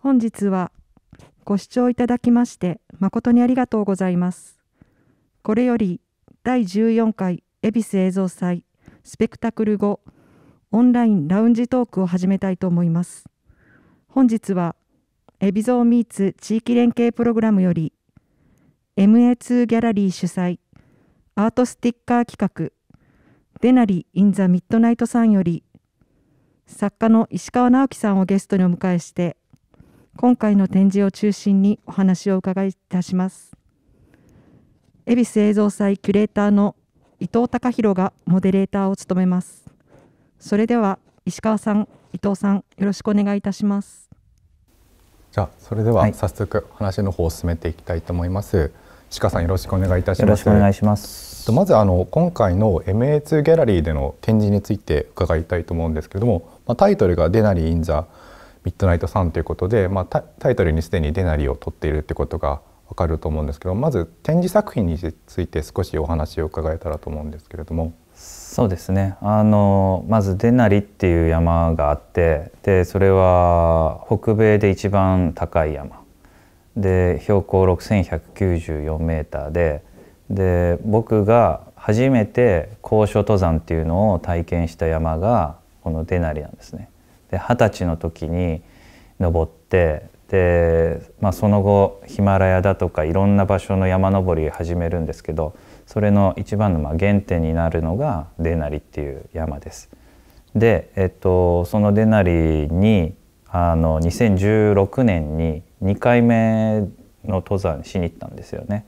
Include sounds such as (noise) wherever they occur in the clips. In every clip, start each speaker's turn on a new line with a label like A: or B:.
A: 本日はご視聴いただきまして誠にありがとうございます。これより第14回恵比寿映像祭スペクタクル後オンラインラウンジトークを始めたいと思います。本日はエビゾーミーツ地域連携プログラムより MA2 ギャラリー主催アートスティッカー企画デナリ・イン・ザ・ミッドナイトさんより作家の石川直樹さんをゲストにお迎えして今回の展示を中心にお話を伺いいたします恵比寿映像祭キュレーターの伊藤隆弘がモデレーターを務めますそれでは石川さん伊藤さんよろしくお願いいたしますじゃあそれでは早速話の方を進めていきたいと思います、はい、石川さんよろしくお願いいたしますよろしくお願いしますまずあの今回の MA2 ギャラリーでの展示について伺いたいと思うんですけれども、まあ、タイトルがデナリー・イン・ザ・ミッドナイトサンということで、まあ、タイトルにすでにデナリを取っているってことがわかると思うんですけどまず展示作品について少しお話を伺えたらと思うんですけれども。
B: そうですねあのまずデナリっていう山があってでそれは北米で一番高い山で標高6,194メーターでで僕が初めて高所登山っていうのを体験した山がこのデナリなんですね。で二十歳の時に登ってで、まあ、その後ヒマラヤだとかいろんな場所の山登り始めるんですけどそれの一番のまあ原点になるのがデナリっていう山です。で、えっと、そのデナリにあの2016年に2回目の登山しに行ったんですよね。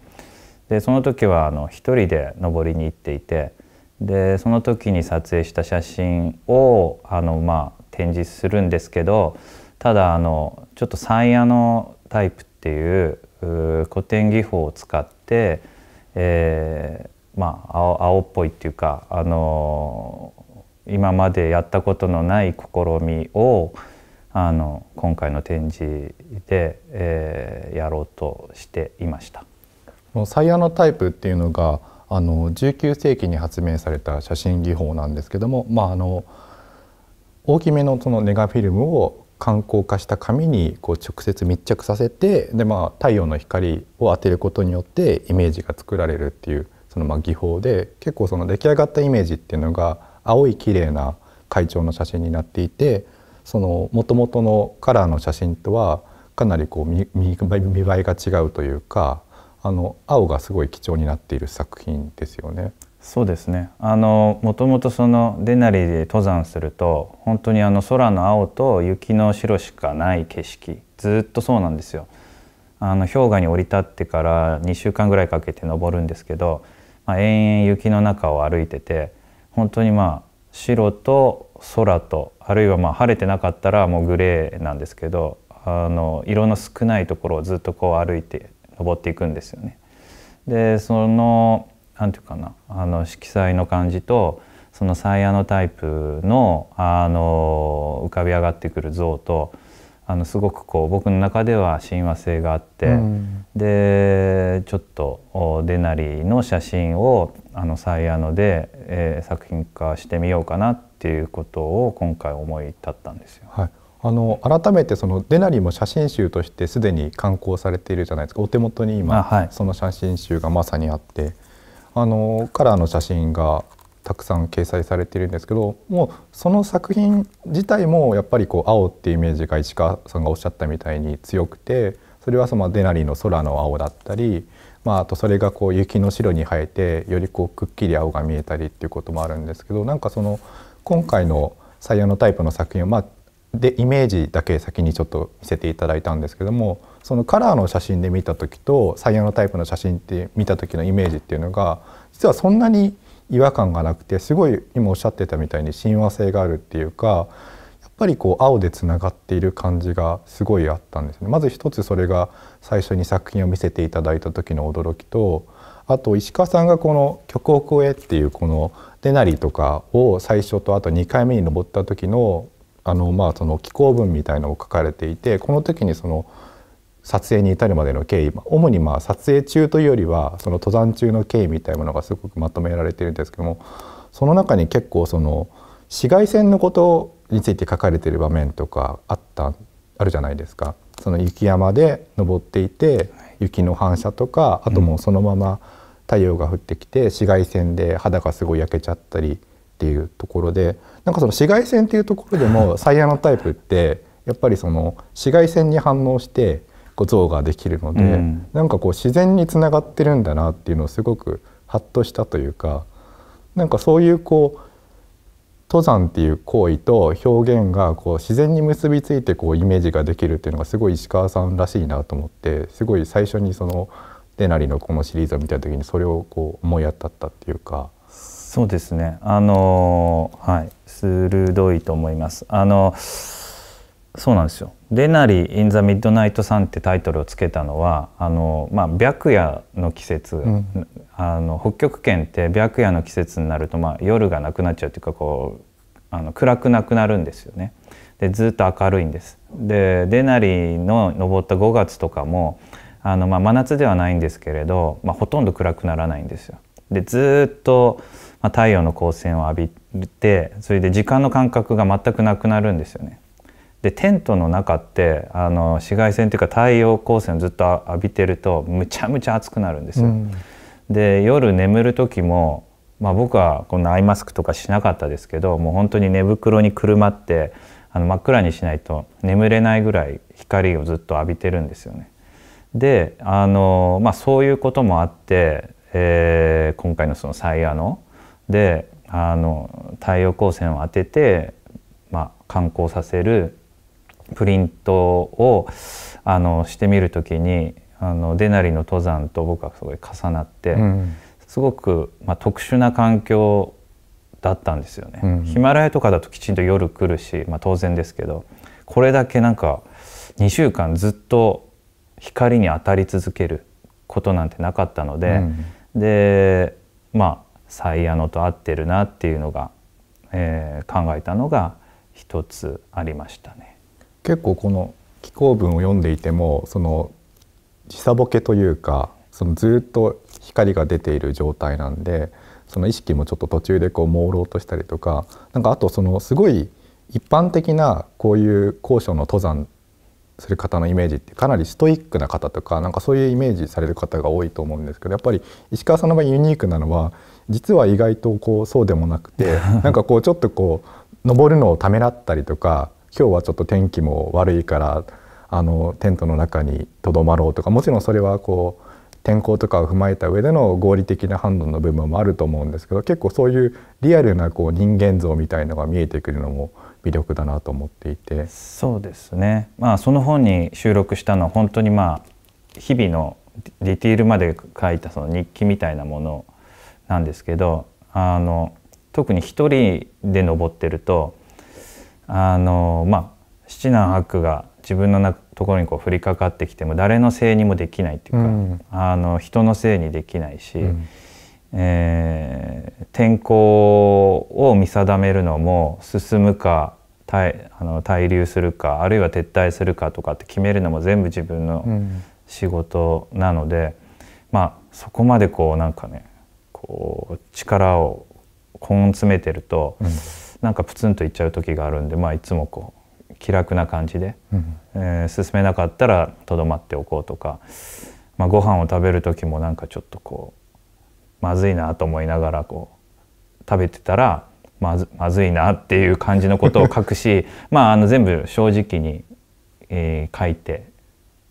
B: でその時はあの1人で登りに行っていてでその時に撮影した写真をあの、まあ、展示するんですけどただあのちょっとサイヤのタイプっていう古典技法を使って、えー、まあ青青っぽいっていうか、あの今までやったことのない試みをあの今回の展示で、えー、やろうとして
A: いました。サイヤのタイプっていうのがあの19世紀に発明された写真技法なんですけども、まあ、あの大きめのそのネガフィルムを観光化した紙にこう直接密着させてで、まあ、太陽の光を当てることによってイメージが作られるっていうそのま技法で結構その出来上がったイメージっていうのが青い綺麗な会長の写真になっていてそのもとのカラーの写真とはかなりこう見見栄えが違うというかあの青がすごい貴重になっている作品ですよね。そうですね
B: あのもともとそのデナリで登山すると本当にあの空の青と雪の白しかない景色ずっとそうなんですよあの氷河に降り立ってから2週間ぐらいかけて登るんですけど、まあ、延々雪の中を歩いてて本当にまあ白と空とあるいはまあ晴れてなかったらもうグレーなんですけどあの色の少ないところをずっとこう歩いて登っていくんですよね。でそのんていうかなあの色彩の感じとそのサイヤのタイプのあの浮かび上がってくる像とあのすごくこう僕の中では親和性があって、うん、でちょっとデナリの写真をあのサイヤので、
A: えー、作品化してみようかなっていうことを今回思い立ったんですよ。はいあの改めてそのデナリも写真集としてすでに刊行されているじゃないですかお手元に今、はい、その写真集がまさにあってあのカラーの写真がたくさん掲載されてるんですけどもうその作品自体もやっぱりこう青ってイメージが石川さんがおっしゃったみたいに強くてそれはそのデナリの空の青だったり、まあ、あとそれがこう雪の白に生えてよりこうくっきり青が見えたりっていうこともあるんですけどなんかその今回の採用のタイプの作品はまあでイメージだけ先にちょっと見せていただいたんですけどもそのカラーの写真で見た時とサイのタイプの写真って見た時のイメージっていうのが実はそんなに違和感がなくてすごい今おっしゃってたみたいに親和性があるっていうかやっぱりこう青でつながっている感じがすごいあったんですね。まず一つそれが最初に作品を見せていただいた時の驚きとあと石川さんがこの「曲を越え」っていうこのデナリとかを最初とあと2回目に登った時のあのまあその寄稿文みたいのを書かれていてこの時にその撮影に至るまでの経緯主にまあ撮影中というよりはその登山中の経緯みたいなものがすごくまとめられてるんですけどもその中に結構その紫外線のことについて書かれてる場面とかあったあるじゃないですか。その雪山で登っていて雪の反射とかあともうそのまま太陽が降ってきて紫外線で肌がすごい焼けちゃったりっていうところでなんかその紫外線っていうところでも (laughs) サイヤのタイプってやっぱりその紫外線に反応してこう像ができるので、うん、なんかこう自然につながってるんだなっていうのをすごくハッとしたというかなんかそういうこう登山っていう行為と表現がこう自然に結びついてこうイメージができるっていうのがすごい石川さんらしいなと思ってすごい最初にその「デナリのこのシリーズを見た時にそれをこう思い当たったっていうか。そうで
B: すね。あのはい、鋭いと思います。あのそうなんですよ。デナリインザミッドナイトさんってタイトルをつけたのはあのまあ白夜の季節、うん、あの北極圏って白夜の季節になるとまあ夜がなくなっちゃうというかこうあの暗くなくなるんですよね。でずっと明るいんです。でデナリの登った5月とかもあのまあ真夏ではないんですけれど、まあ、ほとんど暗くならないんですよ。でずっとまあ、太陽の光線を浴びてそれで時間の感覚が全くなくなるんですよね。でテントの中ってあの紫外線というか太陽光線をずっと浴びてるとむちゃむちゃ暑くなるんですよ。うん、で夜眠る時も、まあ、僕はこんなアイマスクとかしなかったですけどもう本当に寝袋にくるまってあの真っ暗にしないと眠れないぐらい光をずっと浴びてるんですよね。であの、まあ、そういうこともあって、えー、今回のその「最夜の」であの太陽光線を当てて、まあ、観光させるプリントをあのしてみる時にあのデナリの登山と僕はすごい重なって、うん、すごく、まあ、特殊な環境だったんですよね、うん、ヒマラヤとかだときちんと夜来るし、まあ、当然ですけどこれだけなんか2週間ずっと光に当たり続けることなんてなかったので、うん、でまあイヤ野と合ってるなっていうのが、えー、考えたのが一つありましたね。
A: 結構この紀行文を読んでいてもその時差ボケというかそのずっと光が出ている状態なんでその意識もちょっと途中でこう朦朧としたりとかなんかあとそのすごい一般的なこういう高所の登山する方のイメージってかなりストイックな方とかなんかそういうイメージされる方が多いと思うんですけどやっぱり石川さんの場合ユニークなのは実は意外とこうそうでもなくて (laughs) なんかこうちょっとこう登るのをためらったりとか今日はちょっと天気も悪いからあのテントの中にとどまろうとかもちろんそれはこう天候とかを踏まえた上での合理的な判断の部分もあると思うんですけど結構そういうリアルなこう人間像みたいのが見えてくるのも魅力だなと思っていてそうです
B: ね、まあ、その本に収録したのは本当にまあ日々のディティールまで書いたその日記みたいなものなんですけどあの特に一人で登ってるとあのまあ七難八苦が自分のところにこう降りかかってきても誰のせいにもできないっていうか、うん、あの人のせいにできないし、うん、えー、天候を見定めるのも進むか滞あの滞留するかあるいは撤退するかとかって決めるのも全部自分の仕事なので、うん、まあそこまでこうなんかねこう力を根詰めてると、なんかプツンといっちゃう時があるんで、まあ、いつもこう気楽な感じで、え進めなかったらとどまっておこうとか、まあ、ご飯を食べる時もなんかちょっとこうまずいなと思いながらこう食べてたらまずまずいなっていう感じのことを書くし (laughs) まああの全部正
A: 直に、え書いて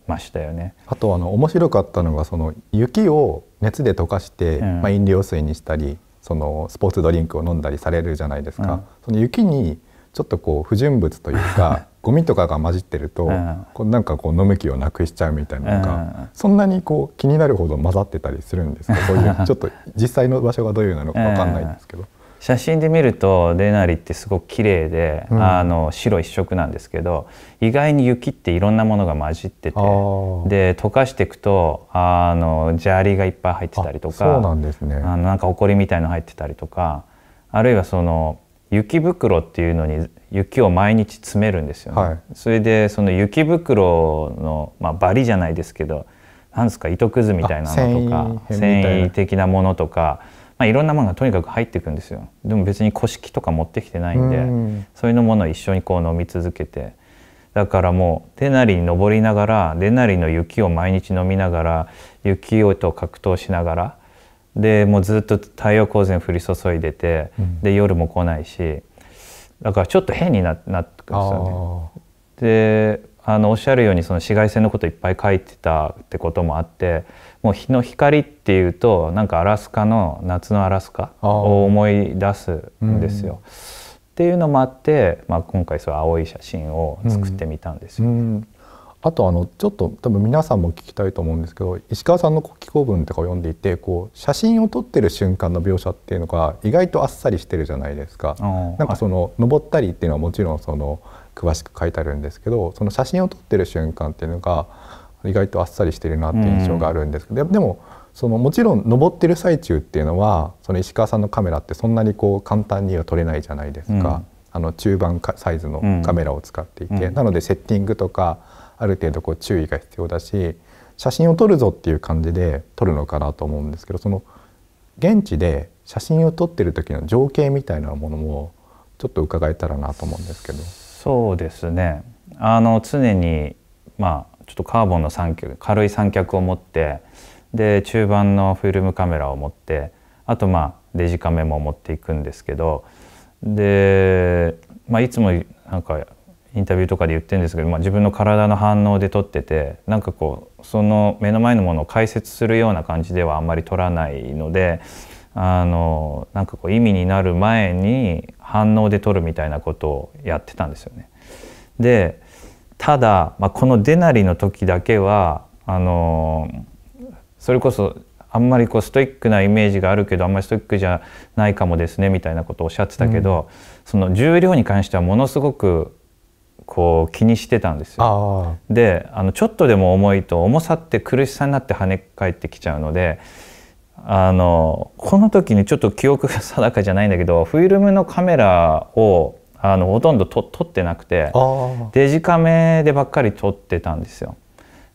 A: ましたよね。あとあの面白かったのがその雪を熱で溶かして、うん、まあ、飲料水にしたりそのスポーツドリンクを飲んだりされるじゃないですか。うん、その雪にちょっとこう不純物というか (laughs) ゴミとかが混じってると、うん、こうなんかこう飲む気をなくしちゃうみたいなのが、そんなにこう気になるほど混ざってたりするんですかそういう (laughs) ちょっと実際の場所がどういうなのか分かんないんですけど。
B: 写真で見るとデナリってすごく綺麗で、うん、あの白一色なんですけど意外に雪っていろんなものが混じっててで溶かしていくとあの砂利がいっぱい入ってたりとかそうなんですねあのなんか埃みたいの入ってたりとかあるいはその雪袋っていうのに雪を毎日詰めるんですよね、はい、それでその雪袋の、まあ、バリじゃないですけどなんですか糸くずみたいなのとか繊維的なものとか。まあ、いろんなものがとにかく入っていくんですよでも別に古式とか持ってきてないんで、うん、そういうものを一緒にこう飲み続けてだからもう手なりに登りながら手なりの雪を毎日飲みながら雪をと格闘しながらでもうずっと太陽光線降り注いでて、うん、で夜も来ないしだからちょっと変になってくるんですよね。であのおっしゃるようにその紫外線のこといっぱい書いてたってこともあってもう日の光っていうとなんかアラスカの夏のアラスカを思い出
A: すんですよ。うん、っていうのもあって、まあ、今回そう青い写真を作ってみたんですよ、うんうん。あとあのちょっと多分皆さんも聞きたいと思うんですけど石川さんの紀行文とかを読んでいてこう写真を撮ってる瞬間の描写っていうのが意外とあっさりしてるじゃないですか。なんかその、登ったりっていうのはもちろんその詳しく書いてあるんですけどその写真を撮ってる瞬間っていうのが意外とあっさりしてるなって印象があるんですけど、うん、でもそのもちろん登ってる最中っていうのはその石川さんのカメラってそんなにこう簡単には撮れないじゃないですか、うん、あの中盤サイズのカメラを使っていて、うん、なのでセッティングとかある程度こう注意が必要だし写真を撮るぞっていう感じで撮るのかなと思うんですけどその現地で写真を撮ってる時の情景みたいなものもちょっと伺えたらなと思うんですけど。そ
B: うですねあの常にまちょっとカーボンの三脚軽い三脚を持ってで中盤のフィルムカメラを持ってあとまあデジカメも持っていくんですけどで、まあ、いつもなんかインタビューとかで言ってるんですけど、まあ、自分の体の反応で撮っててなんかこうその目の前のものを解説するような感じではあんまり撮らないのであのなんかこう意味になる前に反応で撮るみたいなことをやってたんですよね。でただ、まあ、このデナリの時だけはあのそれこそあんまりこうストイックなイメージがあるけどあんまりストイックじゃないかもですねみたいなことをおっしゃってたけど、うん、その重量に関してはものすごくこう気にしてたんですよ。であのちょっとでも重いと重さって苦しさになって跳ね返ってきちゃうのであのこの時にちょっと記憶が定かじゃないんだけどフィルムのカメラをあのほとんどと撮ってなくてデジカメでばっかり撮ってたんですよ。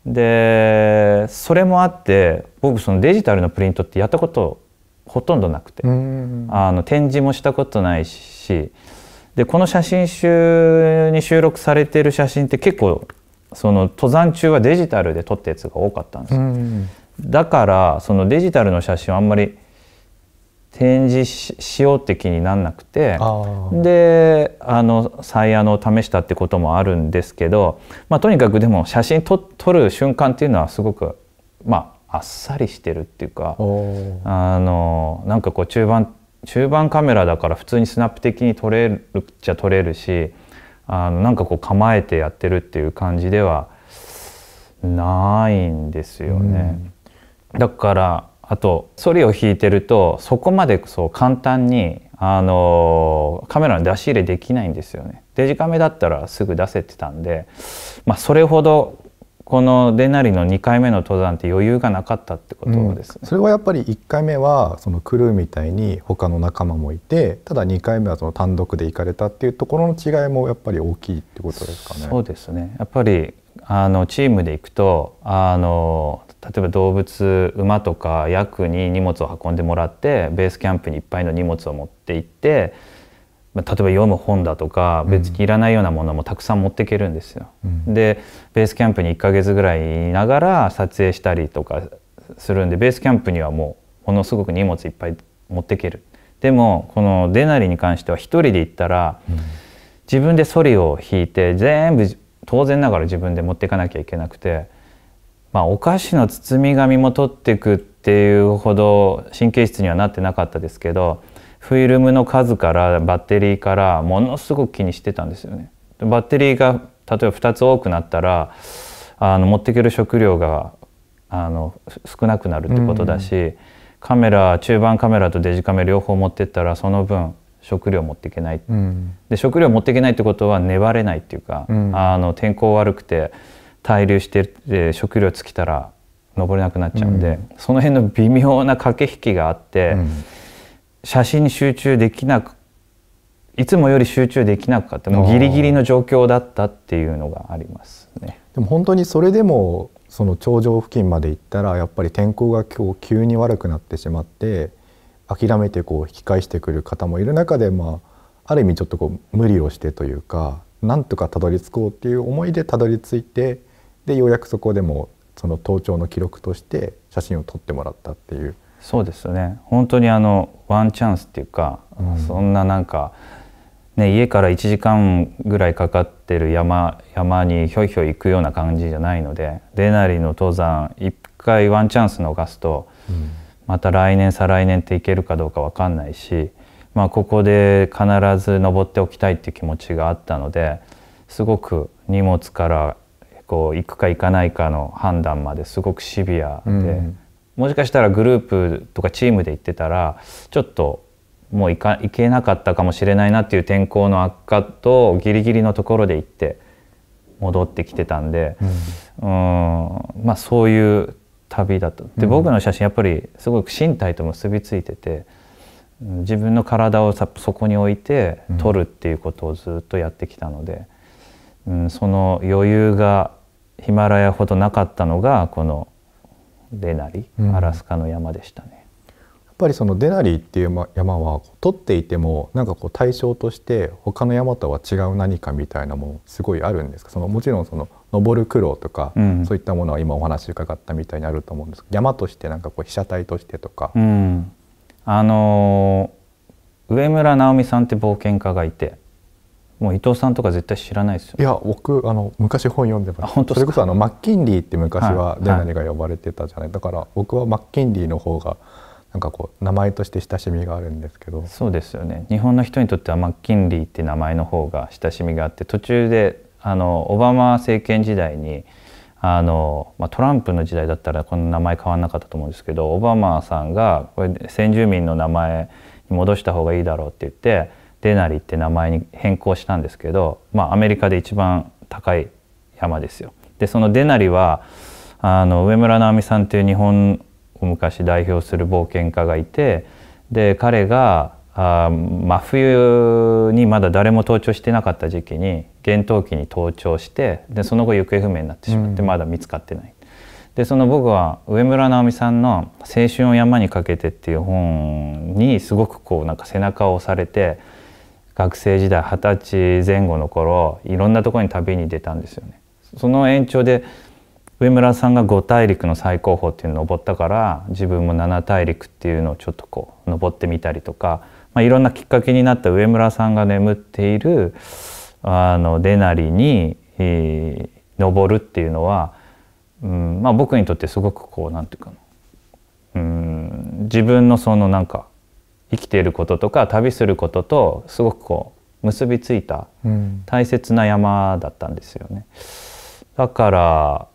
B: でそれもあって僕そのデジタルのプリントってやったことほとんどなくてあの展示もしたことないしでこの写真集に収録されてる写真って結構その登山中はデジタルで撮ったやつが多かったんですよ。だからそのデジタルの写真はあんまり展示しようって気になんなくてであの再アの試したってこともあるんですけど、まあ、とにかくでも写真撮撮る瞬間っていうのはすごくまああっさりしてるっていうかあのなんかこう中盤中盤カメラだから普通にスナップ的に撮れるっちゃ撮れるしあのなんかこう構えてやってるっていう感じではないんですよね。うん、だからあとそりを引いてるとそこまでそう簡単にあのカメラの出し入れできないんですよね。デジカメだったらすぐ出せてたんで、まあ、それほどこのデナリの2回目の登山って余裕がなかった
A: ってことです、ねうん、それはやっぱり1回目はそのクルーみたいに他の仲間もいてただ2回目はその単独で行かれたっていうところの違いもやっぱり大きいってことですかね。そうですね
B: やっぱりあのチームで行くとあの例えば動物馬とかヤクに荷物を運んでもらってベースキャンプにいっぱいの荷物を持って行って、まあ、例えば読む本だとか別にいらないようなものもたくさん持っていけるんですよ。うん、でベースキャンプに1ヶ月ぐらいいながら撮影したりとかするんでベースキャンプにはもうものすごく荷物いっぱい持っていける。でもこのデナリに関しては1人で行ったら、うん、自分でソリを引いて全部当然ながら自分で持っていかなきゃいけなくてまあ、お菓子の包み紙も取ってくっていうほど神経質にはなってなかったですけどフィルムの数からバッテリーからものすごく気にしてたんですよね。バッテリーが例えば2つ多くなったらあの持っていける食料があの少なくなるってことだし、うん、カメラ中盤カメラとデジカメ両方持ってったらその分食料持っていけない、うん、で食料持っていけないってことは粘れないっていうか、うん、あの天候悪くて滞留してて食料尽きたら登れなくなっちゃうんで、うん、その辺の微妙な駆け引きがあって、うん、写真に集中できなくいつもより集中できなかったもうギリギリの状況だったっていうのがありますね。
A: でも本当にそれでもその頂上付近まで行ったらやっぱり天候が今日急に悪くなってしまって諦めてこう引き返してくる方もいる中で、まあ、ある意味ちょっとこう無理をしてというかなんとかたどり着こうっていう思いでたどり着いて。でようやくそこでもその登頂の記録として写真を撮ってもらったっていう
B: そうですよね本当にあのワンチャンスっていうか、うん、そんななんか、ね、家から1時間ぐらいかかってる山山にひょいひょい行くような感じじゃないのでデナリの登山1回ワンチャンス逃すと、うん、また来年再来年って行けるかどうか分かんないし、まあ、ここで必ず登っておきたいっていう気持ちがあったのですごく荷物からこう行くか行かないかの判断まですごくシビアで、うん、もしかしたらグループとかチームで行ってたらちょっともう行か行けなかったかもしれないなっていう天候の悪化とギリギリのところで行って戻ってきてたんで、うん、ん、まあそういう旅だと。で僕の写真やっぱりすごく身体と結びついてて。自分の体をそこに置いて撮るっていうことをずっとやってきたので、うん、その余裕がヒマラヤほどなかったのがこのデナリ、
A: アラスカの山でしたね。やっぱりそのデナリっていう山は取っていてもなんかこう対象として他の山とは違う何かみたいなものすごいあるんですかそのもちろんその登る苦労とか、うん、そういったものは今お話伺ったみたいにあると思うんですけど山としてなんかこう被写体としてとか。
B: うん、あのー、上村直美さんって冒険家がいて、もう伊藤さんとか絶対知らないですよ、ね、いや僕あの
A: 昔本読んでましたそれこそあのマッキンリーって昔はデナリが呼ばれてたじゃない、はいだから僕はマッキンリーの方がなんかこう名前として親しみがあるんですけどそうですよね
B: 日本の人にとってはマッキンリーって名前の方が親しみがあって途中であのオバマ政権時代にあの、まあ、トランプの時代だったらこの名前変わらなかったと思うんですけどオバマさんがこれ先住民の名前に戻した方がいいだろうって言ってデナリって名前に変更したんですけど、まあ、アメリカで一番高い山ですよ。でそのデナリはあの上村直美さんっていう日本を昔代表する冒険家がいてで彼があ真冬にまだ誰も登頂してなかった時期に厳冬期に登頂してでその後行方不明になってしまってまだ見つかってない。うん、でその僕は上村直美さんの「青春を山にかけて」っていう本にすごくこうなんか背中を押されて。学生時代二十歳前後の頃いろんなところに旅に出たんですよね。その延長で上村さんが五大陸の最高峰っていうのを登ったから自分も七大陸っていうのをちょっとこう登ってみたりとか、まあ、いろんなきっかけになった上村さんが眠っているあのデナリに、えー、登るっていうのは、うんまあ、僕にとってすごくこう何て言うかうん、自分のそのなんか生きていることとか旅することとすごくこう結びついた大切な山だったんですよね。だから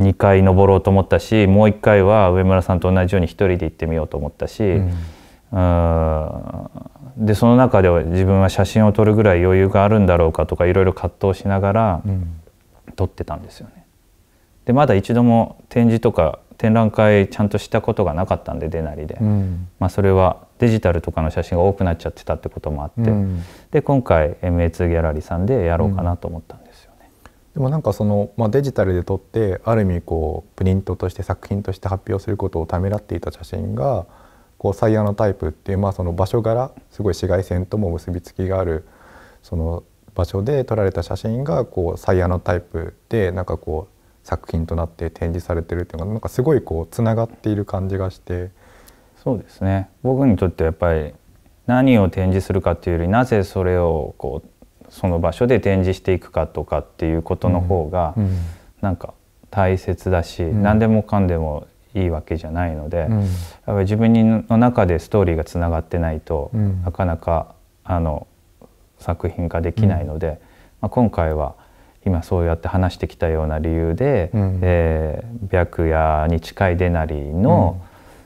B: 2回登ろうと思ったしもう1回は上村さんと同じように1人で行ってみようと思ったし、うん、でその中では自分は写真を撮るぐらい余裕があるんだろうかとかいろいろ葛藤しながら撮ってたんですよね。でまだ一度も展示とか展覧会ちゃんとしたことがなかったんで出なりで、うん、まあ、それはデジタルとかの写真が多くなっちゃってたって
A: こともあって、うん、で今回 MA2 ギャラリーさんでやろうかなと思ったんですよね。でもなんかその、まあ、デジタルで撮ってある意味こうプリントとして作品として発表することをためらっていた写真がこうサイヤのタイプっていう、まあ、その場所柄すごい紫外線とも結びつきがあるその場所で撮られた写真がこうサイヤのタイプでなんかこう作品となって展示されてるっていうのがなんかすごいこうつながっている感じがしてそうですね僕にとってはやっぱり何を展示
B: するかっていうよりなぜそれをこうその場所で展示していくかとかっていうことの方が、なんか大切だし、うん、何でもかんでもいいわけじゃないので、うん、やっぱり自分の中でストーリーがつながってないと、なかなかあの作品化できないので、まあ、今回は今そうやって話してきたような理由で、うん、えー、白夜に近いデナリの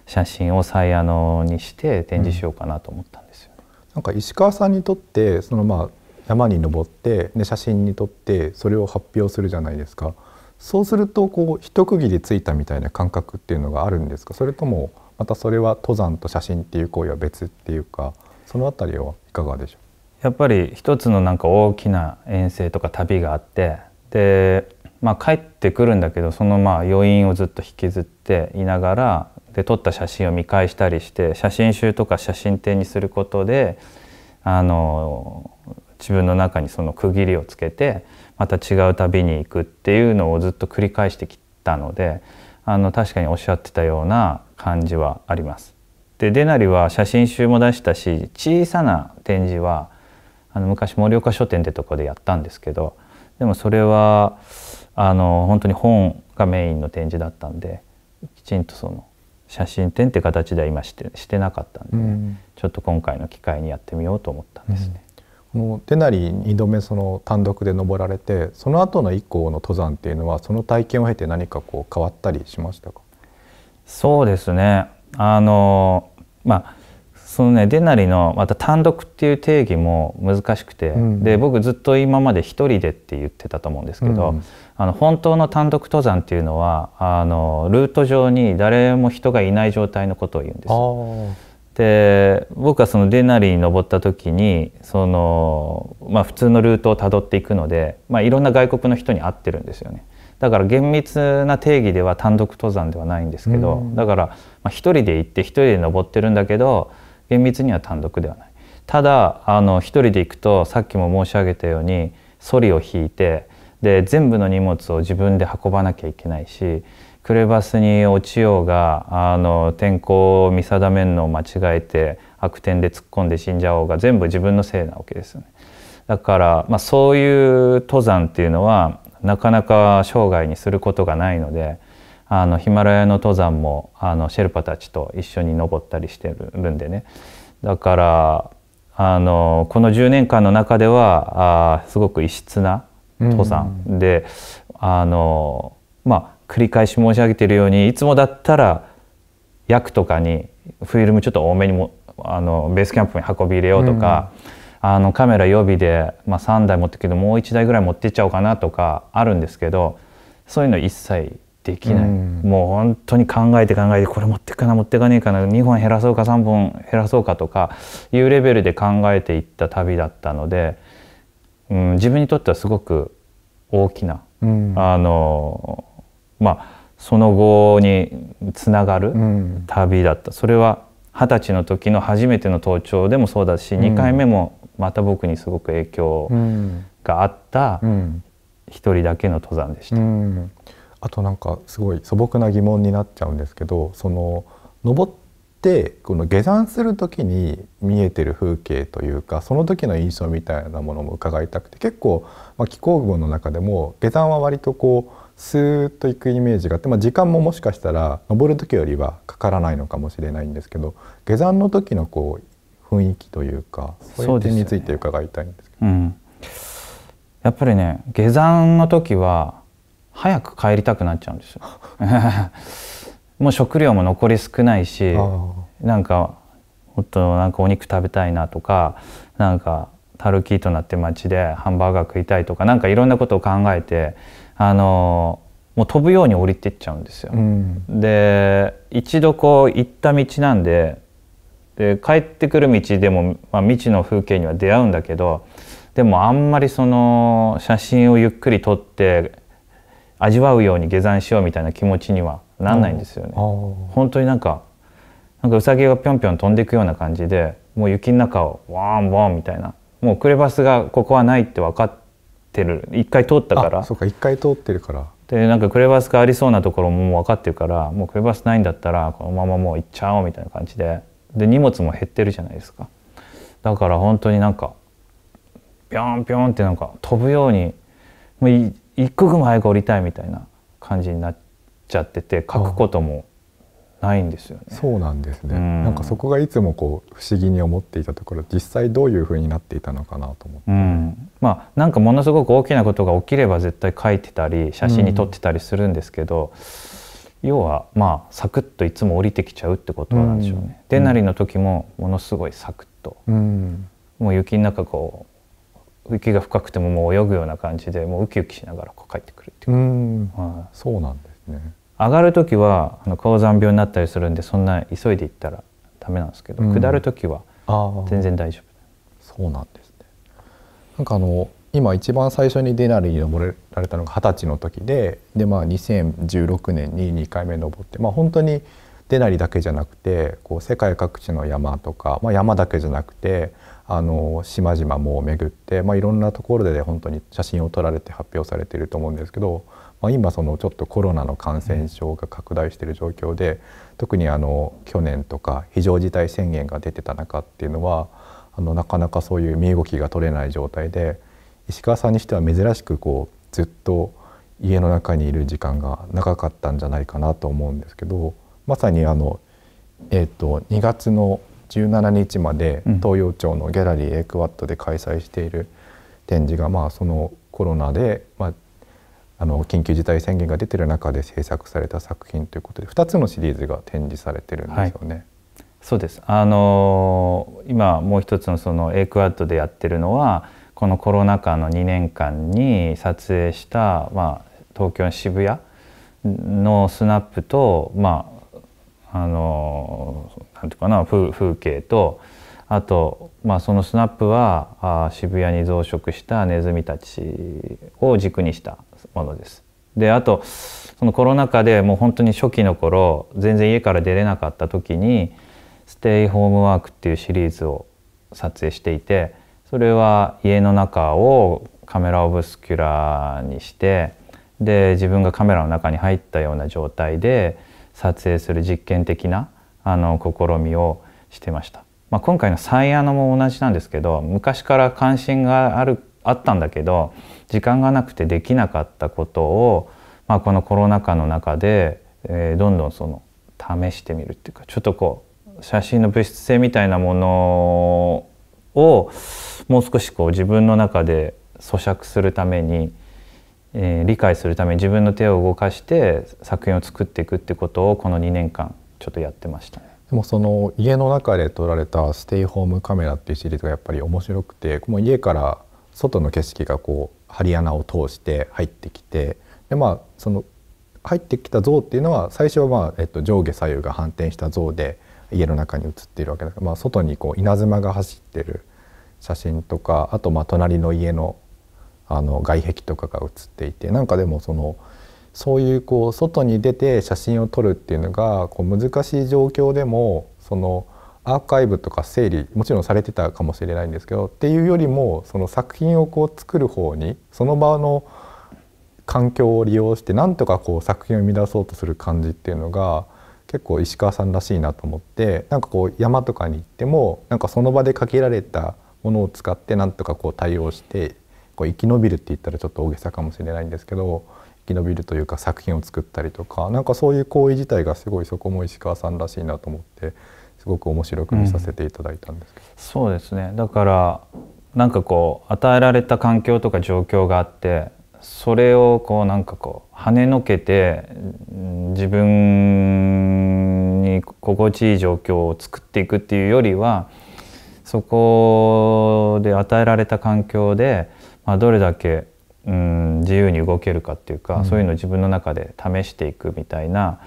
B: 写真を再あ
A: のにして展示しようかなと思ったんですよ、ね、なんか石川さんにとってそのまあ山に登ってで写真に撮ってそれを発表するじゃないですかそうするとこう一区切りついたみたいな感覚っていうのがあるんですかそれともまたそれは登山と写真っていう行為は別っていうかその辺りはいかがでしょうやっぱり一つのなんか大きな遠征とか旅があって
B: で、まあ、帰ってくるんだけどそのまあ余韻をずっと引きずっていながらで撮った写真を見返したりして写真集とか写真展にすることであの自分の中にその区切りをつけてまた違う旅に行くっていうのをずっと繰り返してきたのであの確かにおっしゃってたような感じはあります。でデナリは写真集も出したし小さな展示はあの昔盛岡書店ってとこでやったんですけどでもそれはあの本当に本がメインの展示だったんできちんとその写真展って形では今してしてなかったんで、ねうん、ちょっと今回の機会にやってみようと思ったんですね。
A: うん、手なり2度目その単独で登られてその後の以降の登山っていうのはその体験を経て何かこう変わったりしましたかそ
B: うですねあのまあそのねデナリのまた単独っていう定義も難しくて、うん、で僕ずっと今まで一人でって言ってたと思うんですけど、うん、あの本当の単独登山っていうのはあのルート上に誰も人がいない状態のことを言うんですよ。で僕はそのデナリに登った時にその、まあ、普通のルートをたどっていくので、まあ、いろんな外国の人に会ってるんですよね。だから厳密な定義では単独登山ではないんですけど、うん、だから一人で行って一人で登ってるんだけど厳密には単独ではないただあの一人で行くとさっきも申し上げたようにソリを引いてで全部の荷物を自分で運ばなきゃいけないしクレバスに落ちようがあの天候を見定めるのを間違えて悪天で突っ込んで死んじゃおうが全部自分のせいなわけですよね。だから、まあ、そういう登山っていうのはなかなか生涯にすることがないので。あのヒマラヤの登山もあのシェルパたちと一緒に登ったりしてるんでねだからあのこの10年間の中ではあすごく異質な登山で、うん、あのまあ繰り返し申し上げているようにいつもだったら役とかにフィルムちょっと多めにもあのベースキャンプに運び入れようとか、うん、あのカメラ予備で、まあ、3台持ってけどもう1台ぐらい持ってっちゃおうかなとかあるんですけどそういうの一切できない、うん、もう本当に考えて考えてこれ持っていくかな持っていかねえかな2本減らそうか3本減らそうかとかいうレベルで考えていった旅だったので、うん、自分にとってはすごく大きな、うん、あのまあその後につながる旅だった、それは二十歳の時の初めての登頂でもそうだし、うん、2回目もまた僕にすごく影響があった一人だけ
A: の登山でした。うんあとなんかすごい素朴な疑問になっちゃうんですけどその登ってこの下山する時に見えてる風景というかその時の印象みたいなものも伺いたくて結構、まあ、気候群の中でも下山は割とこうスーッと行くイメージがあって、まあ、時間ももしかしたら登る時よりはかからないのかもしれないんですけど下山の時のこう雰囲気というかそういう点について伺いたいんです
B: けど。うん、やっぱりね下山の時は早く帰りたくなっちゃうんですよ (laughs) もう食料も残り少ないしなんかもっとなんかお肉食べたいなとかなんかタルキーとなって街でハンバーガー食いたいとかなんかいろんなことを考えてあのもう飛ぶように降りてっちゃうんですよ。うん、で一度こう行った道なんでで帰ってくる道でも、まあ、未知の風景には出会うんだけどでもあんまりその写真をゆっくり撮って味わうように下山しようみたいな気持ちにはなんないんですよね。本当になんかなんかウサギがぴょんぴょん飛んでいくような感じでもう雪の中をワンワンみたいなもうクレバスがここはないって分かってる一回通ったからそうか一
A: 回通ってるから
B: でなんかクレバスがありそうなところももう分かってるからもうクレバスないんだったらこのままもう行っちゃおうみたいな感じでで荷物も減ってるじゃないですかだから本当になんかぴょんぴょんってなんか飛ぶようにもうい一刻も早く降りたいみたいな感じになっちゃってて書くことも
A: ないんですよね。そうなんですね、うん、なんかそこがいつもこう不思議に思っていたところ実際どういうふうになっていたのかなと思
B: って、うん、まあなんかものすごく大きなことが起きれば絶対書いてたり写真に撮ってたりするんですけど。うん、要はまあサクッといつも降りてきちゃうってことなんでしょうね。でなりの時もものすごいサクッと、
A: うん、
B: もう雪の中こう雪が深くてももう泳ぐような感じでもうウキウキしながらこう帰ってく
A: るっていうか、はい、そうなんですね
B: 上がる時はあの高山病になったりする
A: んでそんな急いで行ったらダメなんですけど、下る時は全然大丈夫そうなんですねなんかあの今一番最初にデナリに登れられたのが二十歳の時でで、まあ、2016年に2回目登って、まあ、本当にデナリだけじゃなくてこう世界各地の山とか、まあ、山だけじゃなくてあの島々も巡って、まあ、いろんなところで本当に写真を撮られて発表されていると思うんですけど、まあ、今そのちょっとコロナの感染症が拡大している状況で、うん、特にあの去年とか非常事態宣言が出てた中っていうのはあのなかなかそういう身動きが取れない状態で石川さんにしては珍しくこうずっと家の中にいる時間が長かったんじゃないかなと思うんですけどまさにあの、えーと、と2月の17日まで東洋町のギャラリーエクワットで開催している展示が、まあ、そのコロナで、まあ、あの緊急事態宣言が出てる中で制作された作品ということで2つのシリーズが展示されてるんですよね。はい、
B: そうですあのー、今もう一つのその A クワットでやってるのはこのコロナ禍の2年間に撮影した、まあ、東京の渋谷のスナップと、まあ、あのなんていうかな風景とあと、まあ、そのスナップはあ渋谷に増殖したネズミたちを軸にしたものです。であとそのコロナ禍でもう本当に初期の頃全然家から出れなかった時に「ステイホームワーク」っていうシリーズを撮影していてそれは家の中をカメラオブスキュラーにしてで自分がカメラの中に入ったような状態で撮影する実験的なあの試みをしてました、まあ、今回のサイアノも同じなんですけど昔から関心があるあったんだけど時間がなくてできなかったことを、まあ、このコロナ禍の中で、えー、どんどんその試してみるっていうかちょっとこう写真の物質性みたいなものをもう少しこう自分の中で咀嚼するためにえー、理解するために自分の手を動かして作品を作っていくってことをこの2年間ちょっと
A: やってました、ね、でもその家の中で撮られた「ステイホームカメラ」っていうシリーズがやっぱり面白くてもう家から外の景色がこう針穴を通して入ってきてでまあその入ってきた像っていうのは最初は、まあえっと、上下左右が反転した像で家の中に写っているわけですが、まあ、外にこう稲妻が走ってる写真とかあとまあ隣の家のあの外壁とかが写っていてなんかでもそのそういうこう外に出て写真を撮るっていうのがこう難しい状況でもそのアーカイブとか整理もちろんされてたかもしれないんですけどっていうよりもその作品をこう作る方にその場の環境を利用してなんとかこう作品を生み出そうとする感じっていうのが結構石川さんらしいなと思ってなんかこう山とかに行ってもなんかその場で限られたものを使ってなんとかこう対応してこう生き延びるって言ったらちょっと大げさかもしれないんですけど生き延びるというか作品を作ったりとかなんかそういう行為自体がすごいそこも石川さんらしいなと思ってすごく面白く見させていただいたんですけど、うん、そうですねだから
B: なんかこう与えられた環境とか状況があってそれをこうなんかこう跳ねのけて自分に心地いい状況を作っていくっていうよりはそこで与えられた環境でまあ、どれだけうん自由に動けるかっていうか、うん、そういうのを自分の中で試していくみたいな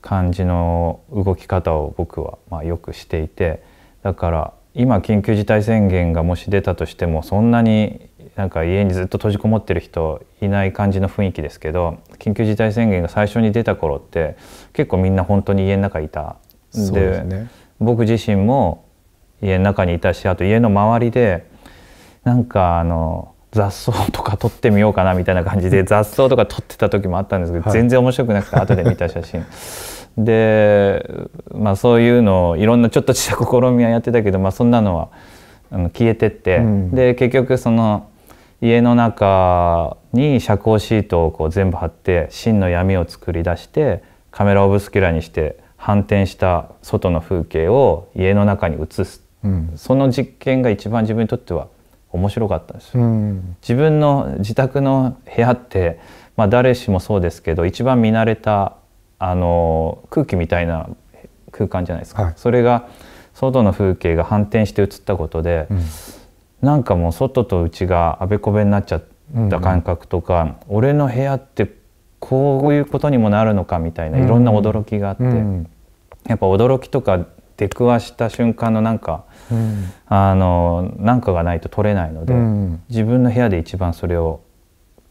B: 感じの動き方を僕はまあよくしていてだから今緊急事態宣言がもし出たとしてもそんなになんか家にずっと閉じこもってる人いない感じの雰囲気ですけど緊急事態宣言が最初に出た頃って結構みんな本当に家の中いたで、ね、僕自身も家の中にいたしあと家の周りでなんかあの雑草とか撮ってみようかなみたいな感じで雑草とか撮ってた時もあったんですけど、全然面白くなくて後で見た写真で、まあ、そういうのをいろんなちょっとした試みはやってたけど、まあ、そんなのはあの消えてって、で結局その家の中に遮光シートをこう全部貼って真の闇を作り出してカメラオブスキュラにして反転した外の風景を家の中に映す、うん、その実験が一番自分にとっては面白かったです、うん、自分の自宅の部屋って、まあ、誰しもそうですけど一番見慣れたあの空気みたいな空間じゃないですか、はい、それが外の風景が反転して映ったことで、うん、なんかもう外と内があべこべになっちゃった感覚とか、うんうん、俺の部屋ってこういうことにもなるのかみたいないろんな驚きがあって、うんうん、やっぱ驚きとか出くわした瞬間のなんか、うん、あのなんかがないと撮れないので、うん、自分の部屋で一番それを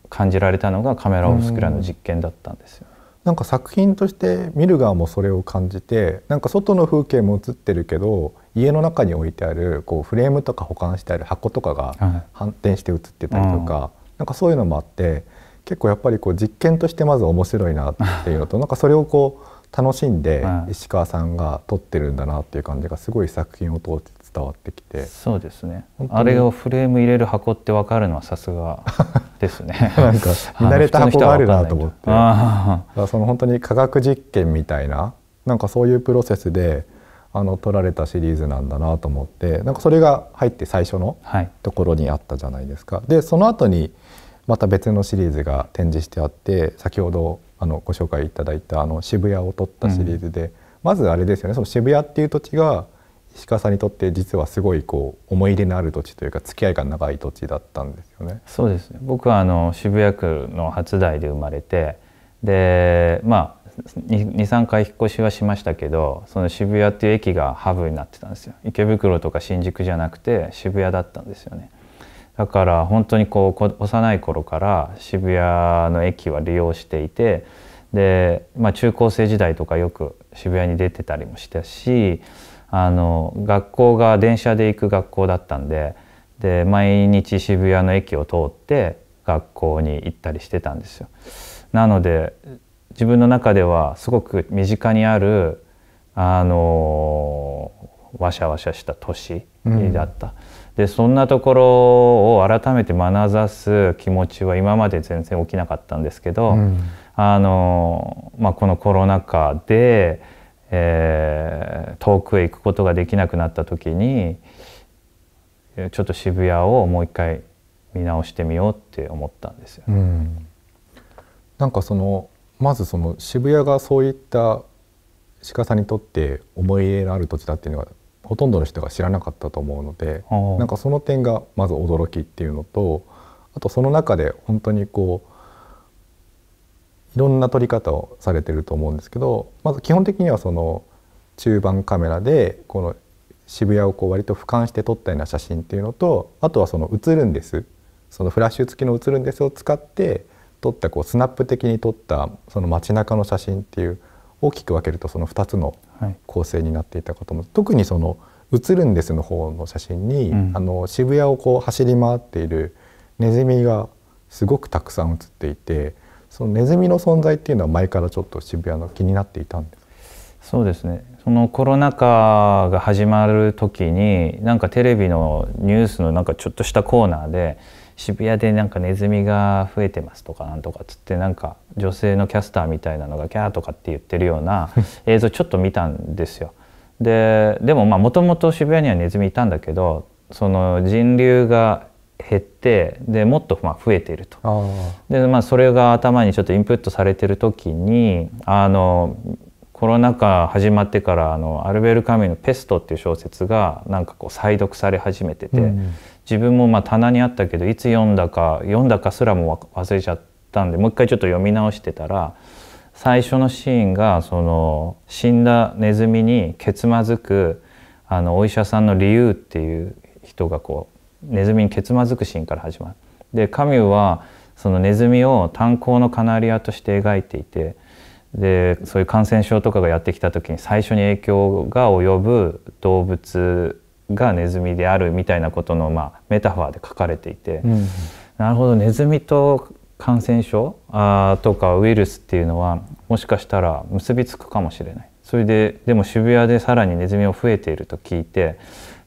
B: 感じられたのがカメラオスクラの実験だったんですよ。
A: なんか作品として見る側もそれを感じてなんか外の風景も映ってるけど家の中に置いてあるこうフレームとか保管してある箱とかが反転して映ってたりとか、うん、なんかそういうのもあって結構やっぱりこう実験としてまず面白いなっていうのとなんかそれをこう楽しんで石川さんが撮ってるんだなっていう感じがすごい作品を通って伝わってきてそうですねあれ
B: をフレーム入れる箱って分かるのはさすがですね (laughs) (laughs) なんか見慣れた箱があるなと思って
A: だその本当に科学実験みたいななんかそういうプロセスであの撮られたシリーズなんだなと思ってなんかそれが入って最初のところにあったじゃないですか。はい、でその後にまた別のシリーズが展示してあって先ほどあのご紹介いただいたあの渋谷を撮ったシリーズで、うん、まずあれですよねその渋谷っていう土地が石川さんにとって実はすごいこう思い入れのある土地というか付き合いが長い土地だったんです
B: よね。そうですね僕はあの渋谷区の初台で生まれてでまあ23回引っ越しはしましたけどその渋谷っていう駅がハブになってたんですよ池袋とか新宿じゃなくて渋谷だったんですよね。だから本当にこう幼い頃から渋谷の駅は利用していてで、まあ、中高生時代とかよく渋谷に出てたりもしたしあの学校が電車で行く学校だったんでで毎日渋谷の駅を通って学校に行ったりしてたんですよ。なので自分の中ではすごく身近にあるあのわしゃわしゃした都市だった。うんでそんなところを改めて学ざす気持ちは今まで全然起きなかったんですけど、うん、あのまあ、このコロナ禍で、えー、遠くへ行くことができなくなった時にちょっと渋谷をもう一回見直してみようって思ったんですよ、
A: ねうん、なんかそのまずその渋谷がそういった鹿さんにとって思い入れのある土地だっていうのがほとんどの人が知らなかったと思うのでなんかその点がまず驚きっていうのとあとその中で本当にこういろんな撮り方をされてると思うんですけどまず基本的にはその中盤カメラでこの渋谷をこう割と俯瞰して撮ったような写真っていうのとあとはその映るんですそのフラッシュ付きの映るんですを使って撮ったこうスナップ的に撮ったその街中の写真っていう大きく分けるとその2つの構成になっていたことも、はい、特にその「映るんです」の方の写真に、うん、あの渋谷をこう走り回っているネズミがすごくたくさん写っていてそのネズミの存在っていうのは前からちょっと渋谷の気になっていたんですそうですね
B: そのコロナ禍が始まる時になんかテレビのニュースのなんかちょっとしたコーナーで渋谷でなんかネズミが増えてますとかなんとかっつってなんか女性のキャスターみたいなのがキャーとかって言ってるような (laughs) 映像ちょっと見たんですよ。ででももともと渋谷にはネズミいたんだけどその人流が減ってでもっとまあ増えているとで、まあ、それが頭にちょっとインプットされてる時にあのコロナ禍始まってからあのアルベル・カミュの「ペスト」っていう小説がなんかこう再読され始めてて、うん、自分もまあ棚にあったけどいつ読んだか読んだかすらも忘れちゃったんでもう一回ちょっと読み直してたら最初のシーンがその死んだネズミにけつまずくあのお医者さんの理由っていう人がこうネズミにけつまずくシーンから始まる。でカミュはそのネズミを炭鉱のカナリアとして描いていてでそういう感染症とかがやってきた時に最初に影響が及ぶ動物がネズミであるみたいなことの、まあ、メタファーで書かれていて、うん、なるほどネズミと感染症あとかウイルスっていうのはもしかしたら結びつくかもしれないそれででも渋谷でさらにネズミを増えていると聞いて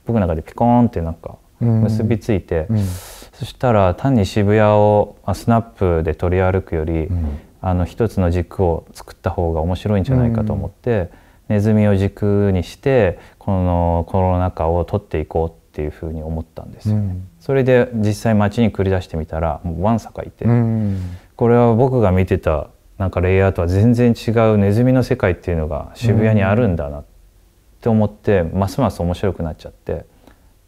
B: 僕の中でピコーンってなんか結びついて、うんうん、そしたら単に渋谷をスナップで取り歩くより、うん、あの一つの軸を作った方が面白いんじゃないかと思って、ネズミを軸にしてこのコロナ禍を取っていこうっていうふうに思ったんですよね。うん、それで実際街に繰り出してみたらもうわんさかいて、うん、これは僕が見てたなんかレイヤーとは全然違うネズミの世界っていうのが渋谷にあるんだなって思って、ますます面白くなっちゃって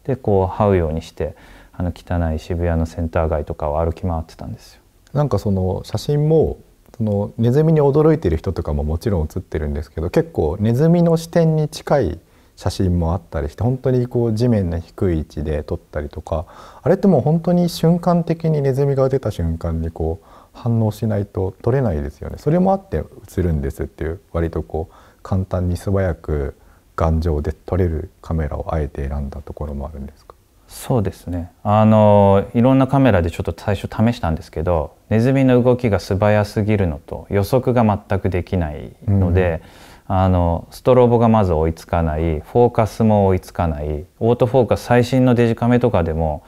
B: でこう這うようにしてあの汚い渋谷のセンター街とかを歩き回ってたんですよ。
A: なんかその写真もそのネズミに驚いてる人とかももちろん写ってるんですけど結構ネズミの視点に近い写真もあったりして本当にこう地面の低い位置で撮ったりとかあれってもう本当に瞬間的にネズミが出た瞬間にこう反応しないと撮れないですよねそれもあって映るんですっていう割とこう簡単に素早く頑丈で撮れるカメラをあえて選んだところもあるんですかそうですね
B: あのいろんなカメラでちょっと最初試したんですけどネズミの動きが素早すぎるのと予測が全くできないので。うんあのストロボがまず追いつかないフォーカスも追いつかないオートフォーカス最新のデジカメとかでも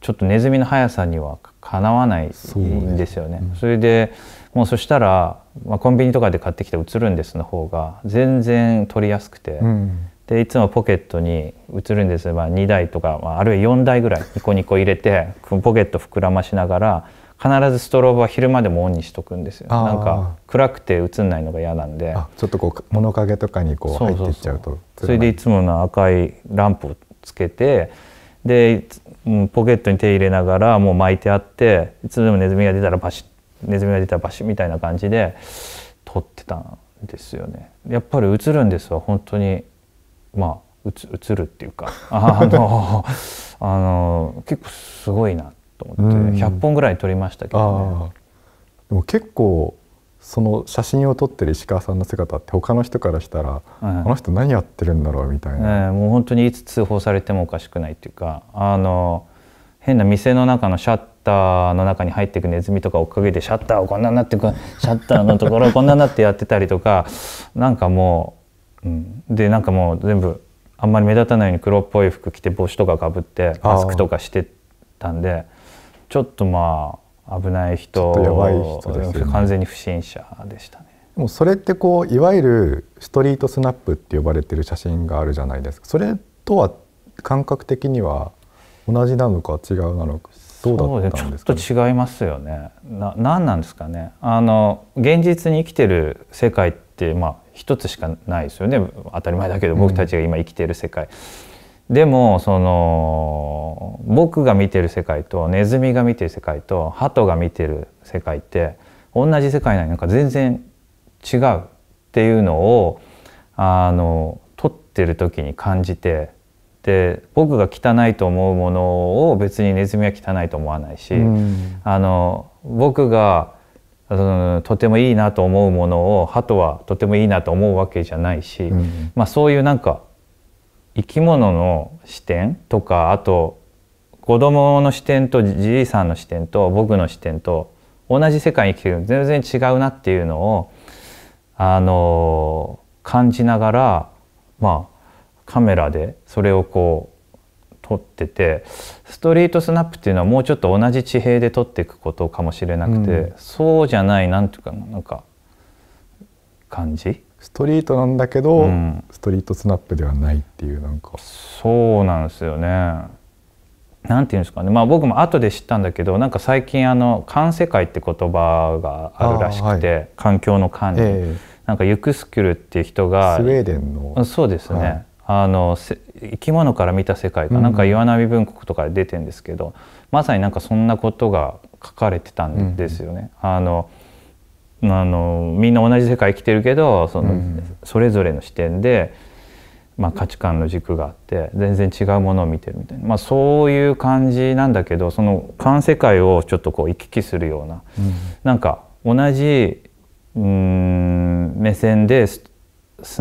B: ちょっとネズミの速さにはかなわないんですよね。そうん、それでもうそしたら、まあ、コンビニとかで買ってきた「映るんです」の方が全然撮りやすくて、うん、でいつもポケットに「映るんです」まあ、2台とか、まあ、あるいは4台ぐらいニコニコ入れてポケット膨らましながら必ずストローブは昼間でもオンにしとくんですよなんか暗くて映んないのが嫌なんでちょっとこう物陰とかにこう入っていっちゃうとそれでいつもの赤いランプをつけてで、ポケットに手入れながらもう巻いてあっていつでもネズミが出たらバシッネズミが出たらバシッみたいな感じで撮ってたんですよねやっぱり映るんですわ本当にまあ映るっていうかあのあの結構すごいなと思って、100本ぐらい撮りましたけど、ね、
A: でも結構その写真を撮ってる石川さんの姿って他の人からしたら、うん、あの人何やってるんだろうみたい
B: な、えもう本当にいつ通報されてもおかしくないっていうか
A: あの
B: 変な店の中のシャッターの中に入っていくネズミとか追っかけてシャッターをこんなになってシャッターのところをこんなになってやってたりとか (laughs) なんかもう、うん、でなんかもう全部あんまり目立たないように黒っぽい服着て帽子とかかぶってマスクとかしてたんでちょっとまあ危ない人やばい人です、ね、完全に不審者でしたね
A: でもそれってこういわゆるストリートスナップって呼ばれてる写真があるじゃないですかそれとは感覚的には同じなのか違うなのかどうだったんですか、ね、ちょっと違いますよねな何なんですかね
B: あの現実に生きてる世界ってまあ一つしかないですよね当たり前だけど僕たちが今生きてる世界、うんでもその僕が見てる世界とネズミが見てる世界と鳩が見てる世界って同じ世界なんか全然違うっていうのをあの撮ってる時に感じてで僕が汚いと思うものを別にネズミは汚いと思わないし、うん、あの僕が、そのとてもいいなと思うものを鳩はとてもいいなと思うわけじゃないし、うん、まあ、そういうなんか生き物の視点とかあと子供の視点とじいさんの視点と僕の視点と同じ世界に生きてる全然違うなっていうのをあの感じながらまあカメラでそれをこう撮っててストリートスナップっていうのはもうちょっと同じ地平で撮っていくことかもしれなくて、うん、そうじゃないなんとかな
A: んか感じストリートなんだけど、うん、ストリートスナップではないっていうなんかそうなんですよねなん
B: ていうんですかねまあ僕も後で知ったんだけどなんか最近あの「環世界」って言葉があるらしくて、はい、環境の管理、えー、なんかユクスキュルっていう人がスウェーデンのそうですね、はい、あの生き物から見た世界か、うん、なんか岩波文庫とかで出てるんですけどまさになんかそんなことが書かれてたんですよね。うん、あのあのみんな同じ世界生きてるけどその、それぞれの視点で、まあ、価値観の軸があって全然違うものを見てるみたいな、まあ、そういう感じなんだけどその観世界をちょっとこう行き来するような、うん、なんか同じうん目線でス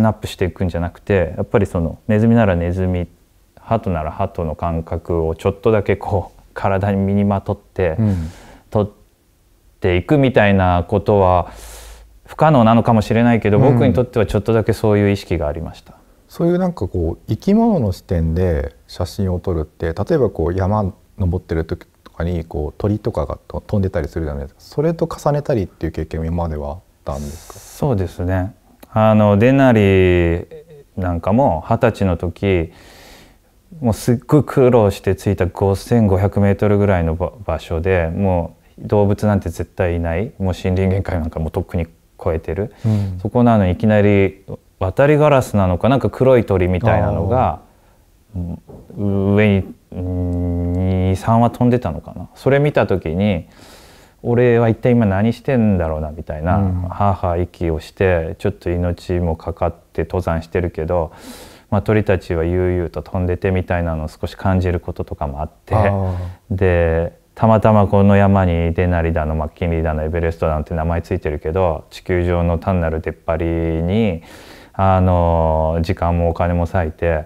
B: ナップしていくんじゃなくてやっぱりそのネズミならネズミハトならハトの感覚をちょっとだけこう体に身にまとって。うんていくみたいなことは不可能なのかもしれないけど、僕にとってはちょっとだけそういう意識がありました。うん、
A: そういうなんかこう生き物の視点で写真を撮るって例えばこう山登ってる時とかにこう鳥とかが飛んでたりするじゃないですかそれと重ねたりっていう経験も今まではあったんですかそうですね
B: あのデナリなんかも二十歳の時もうすっごい苦労して着いた5,500メートルぐらいの場所でもう動物なんて絶対いないもう森林限界なんかもうとっくに超えてる、うん、そこなのにいきなり渡りガラスなのかなんか黒い鳥みたいなのが上に23羽飛んでたのかなそれ見た時に俺は一体今何してんだろうなみたいな、うん、母息をしてちょっと命もかかって登山してるけど、まあ、鳥たちは悠々と飛んでてみたいなのを少し感じることとかもあってでたまたまこの山にデナリだのマッキンリーだのエベレストなんて名前ついてるけど地球上の単なる出っ張りにあの時間もお金も割いて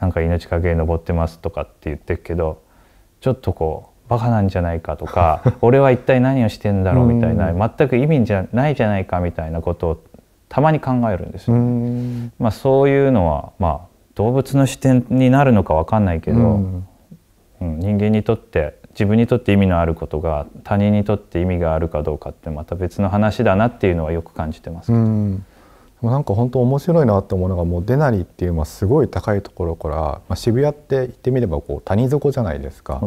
B: なんか命かけに登ってますとかって言ってるけどちょっとこうバカなんじゃないかとか (laughs) 俺は一体何をしてんだろうみたいな全く意味じゃないじゃないかみたいなことをたまに考えるんですよ、まあ、そういうのは、まあ、動物の視点になるのか分かんないけど、うん、人間にとって自分にとって意味のあることが他人にとって意味があるかどうかってまた別の話だなっていうのはよく感じてま
A: すけど。うんなんか本当面白いなって思うのがもう出なりっていうまあすごい高いところから、まあ、渋谷って言ってみればこう谷底じゃないですか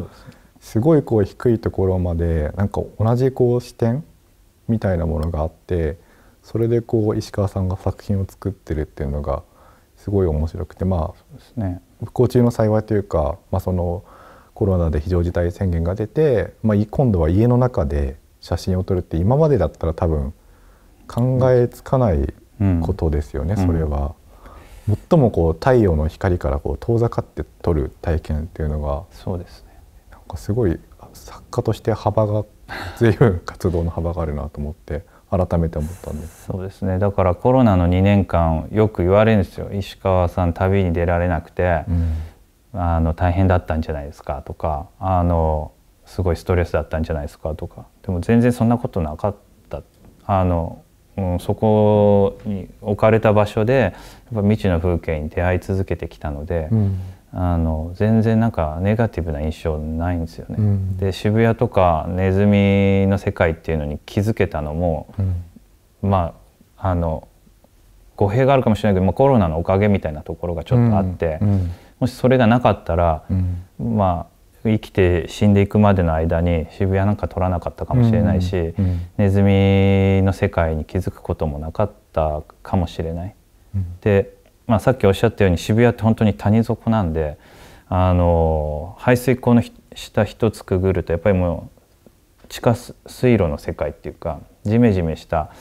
A: す,、ごいこう低いところまでなんか同じこう視点みたいなものがあってそれでこう石川さんが作品を作ってるっていうのがすごい面白くてまあ不幸中の幸いというか、まあ、そのコロナで非常事態宣言が出て、まあ、今度は家の中で写真を撮るって今までだったら多分考えつかないことですよね、うん、それは。最もこう太陽の光からこう遠ざかって撮る体験っていうのがそうですねなんかすごい作家として幅が随分活動の幅があるなと思って。改めて思ったんですそうですね
B: だからコロナの2年間よく言われるんですよ石川さん旅に出られなくて、うん、あの大変だったんじゃないですかとかあのすごいストレスだったんじゃないですかとかでも全然そんなことなかったあの、うん、そこに置かれた場所でやっぱ未知の風景に出会い続けてきたので、うん、あの全然なんかネガティブな印象ないんですよね。うん、で渋谷とかネズミの世界っていうのに気づけたのも、まああの語弊があるかもしれないけど、まあ、コロナのおかげみたいなところがちょっとあって。もしそれがなかったら、うん、まあ生きて死んでいくまでの間に渋谷なんか取らなかったかもしれないし、うんうんネズミの世界に気づくこともなかったかもしれない。うん、で、まあ、さっきおっしゃったように渋谷って本当に谷底なんであの排水溝の下一つくぐるとやっぱりもう地下水路の世界っていうかジメジメした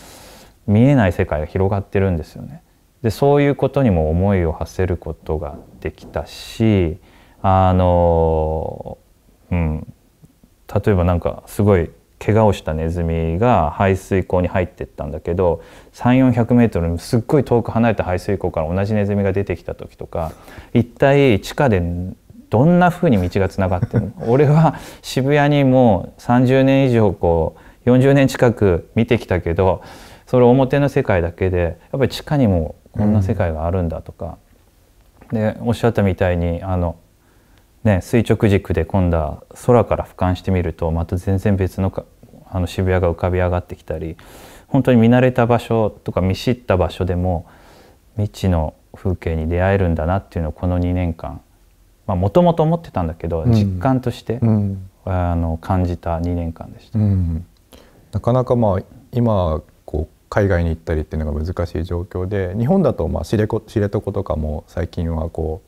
B: 見えない世界が広がってるんですよね。でそういうことにも思いを馳せることができたしあの、うん、例えばなんかすごい怪我をしたネズミが排水溝に入ってったんだけど3400メートルすっごい遠く離れた排水溝から同じネズミが出てきた時とか一体地下でどんなふうに道がつながってるの (laughs) 俺は渋谷にもう30年以上こう40年近く見てきたけどそれ表の世界だけでやっぱり地下にもこんな世界があるんだとか、うん、でおっしゃったみたいにあの、ね、垂直軸で今度は空から俯瞰してみるとまた全然別のかあの渋谷が浮かび上がってきたり本当に見慣れた場所とか見知った場所でも未知の風景に出会えるんだなっていうのをこの2年間もともと思ってたんだけど、うん、実感として、う
A: ん、あの感じた2年間でし
B: た。な
A: かなかまあ今海外に行ったりっていうのが難しい状況で日本だとまあ知床とかも最近はこ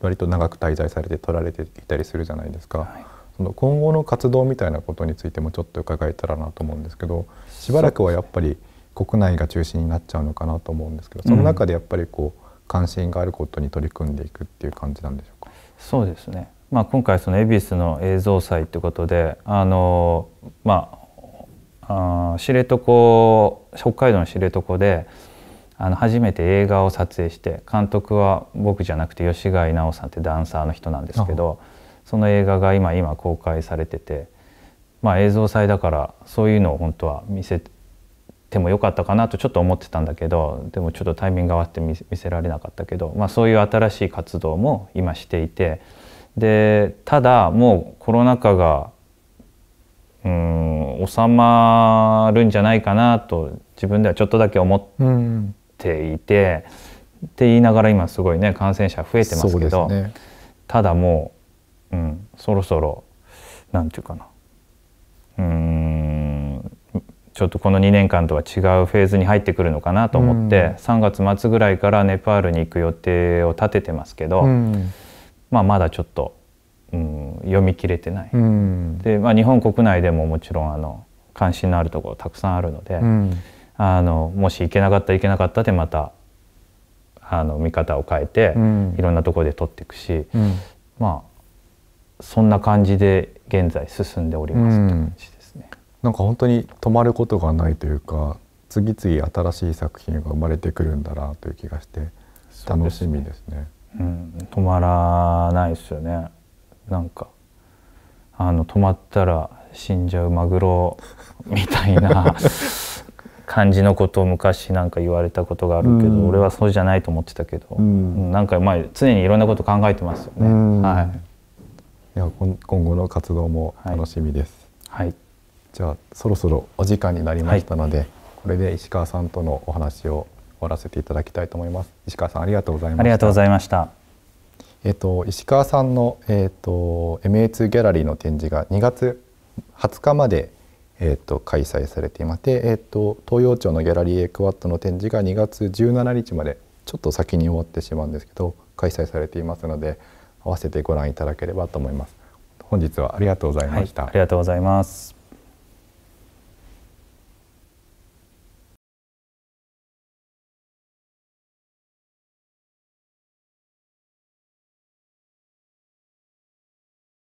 A: う割と長く滞在されて取られていたりするじゃないですか、はい、その今後の活動みたいなことについてもちょっと伺えたらなと思うんですけどしばらくはやっぱり国内が中心になっちゃうのかなと思うんですけどその中でやっぱりこう関心があることに取り組んでいくっていう感じなんでしょうか、うん、
B: そうですねまあ、今回その恵比寿の映像祭ということであの、まあ、あ知床北海道の知床であの初めて映画を撮影して監督は僕じゃなくて吉貝直さんってダンサーの人なんですけどその映画が今今公開されてて、まあ、映像祭だからそういうのを本当は見せてもよかったかなとちょっと思ってたんだけどでもちょっとタイミングが合って見せられなかったけど、まあ、そういう新しい活動も今していてでただもうコロナ禍がうん収まるんじゃないかなと自分ではちょっとだけ思っていて、うん、って言いながら今すごいね感染者増えてますけど、ね、ただもう、うん、そろそろなんていうかなうんちょっとこの2年間とは違うフェーズに入ってくるのかなと思って、うん、3月末ぐらいからネパールに行く予定を立ててますけど、うん、まあまだちょっとうん、読み切れてない、うん、でまあ、日本国内でももちろんあの関心のあるところたくさんあるので、うん、あのもし行けなかった行けなかったでまたあの見方を変えて、うん、いろんなところで取っていくし、まあそんな感じで
A: 現在進んでおりますって感じですね。なんか本当に止まることがないというか次々新しい作品が生まれてくるんだなという気がして楽しみですね。すねうん、止まらないですよね。なんか
B: あの止まったら死んじゃうマグロみたいな (laughs) 感じのことを昔なんか言われたことがあるけど、うん、俺はそうじゃないと思ってたけど、うん、なんかまあ常にいろんなこと考えてますよ
A: ね。うん、はい。いや今後の活動も楽しみです。はい。はい、じゃあそろそろお時間になりましたので、はい、これで石川さんとのお話を終わらせていただきたいと思います。石川さんありがとうございました。ありがとうございました。えっと、石川さんの、えっと、MA2 ギャラリーの展示が2月20日まで、えっと、開催されていまして、えっと、東洋町のギャラリーエクワットの展示が2月17日までちょっと先に終わってしまうんですけど開催されていますので合わせてご覧いただければと思います。本日はありがとうございました、あ
B: りがとうございます